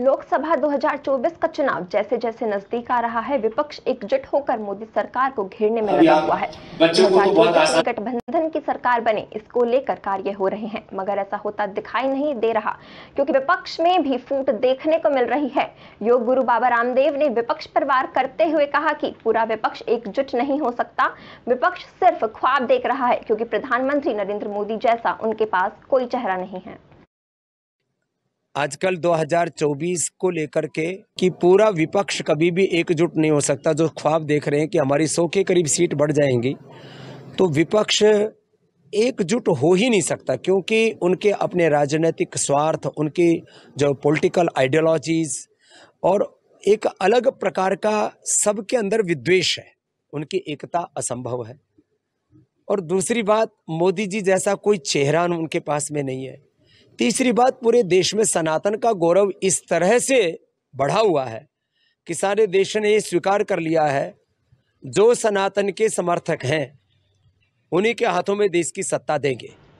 लोकसभा 2024 का चुनाव जैसे जैसे नजदीक आ रहा है विपक्ष एकजुट होकर मोदी सरकार को घेरने में लगा हुआ है तो गठबंधन की सरकार बने इसको लेकर कार्य हो रहे हैं मगर ऐसा होता दिखाई नहीं दे रहा क्योंकि विपक्ष में भी फूट देखने को मिल रही है योग गुरु बाबा रामदेव ने विपक्ष पर वार करते हुए कहा कि पूरा विपक्ष एकजुट नहीं हो सकता विपक्ष सिर्फ ख्वाब देख रहा है क्योंकि प्रधानमंत्री नरेंद्र मोदी जैसा उनके पास कोई चेहरा नहीं है आजकल 2024 को लेकर के कि पूरा विपक्ष कभी भी एकजुट नहीं हो सकता जो ख्वाब देख रहे हैं कि हमारी सौ के करीब सीट बढ़ जाएंगी तो विपक्ष एकजुट हो ही नहीं सकता क्योंकि उनके अपने राजनीतिक स्वार्थ उनकी जो पॉलिटिकल आइडियोलॉजीज़ और एक अलग प्रकार का सबके अंदर विद्वेष है उनकी एकता असंभव है और दूसरी बात मोदी जी जैसा कोई चेहरा उनके पास में नहीं है तीसरी बात पूरे देश में सनातन का गौरव इस तरह से बढ़ा हुआ है कि सारे देश ने ये स्वीकार कर लिया है जो सनातन के समर्थक हैं उन्हीं के हाथों में देश की सत्ता देंगे